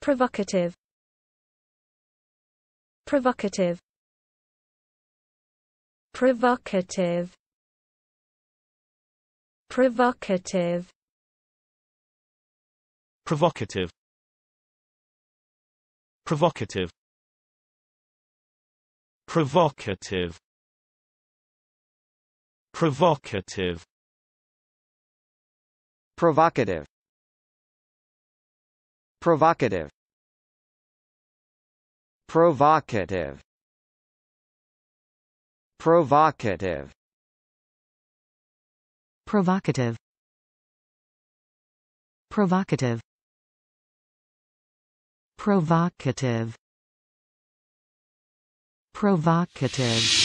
Provocative. Provocative. Provocative. Provocative. Provocative. Provocative. Provocative. Provocative. Provocative Provocative Provocative Provocative Provocative Provocative Provocative Provocative